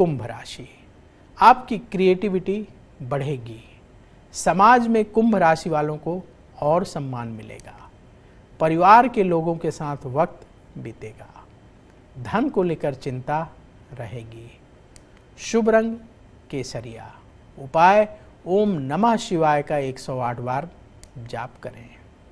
कुंभ राशि आपकी क्रिएटिविटी बढ़ेगी समाज में कुंभ राशि वालों को और सम्मान मिलेगा परिवार के लोगों के साथ वक्त बीतेगा धन को लेकर चिंता रहेगी शुभ रंग केसरिया उपाय ओम नमः शिवाय का 108 बार जाप करें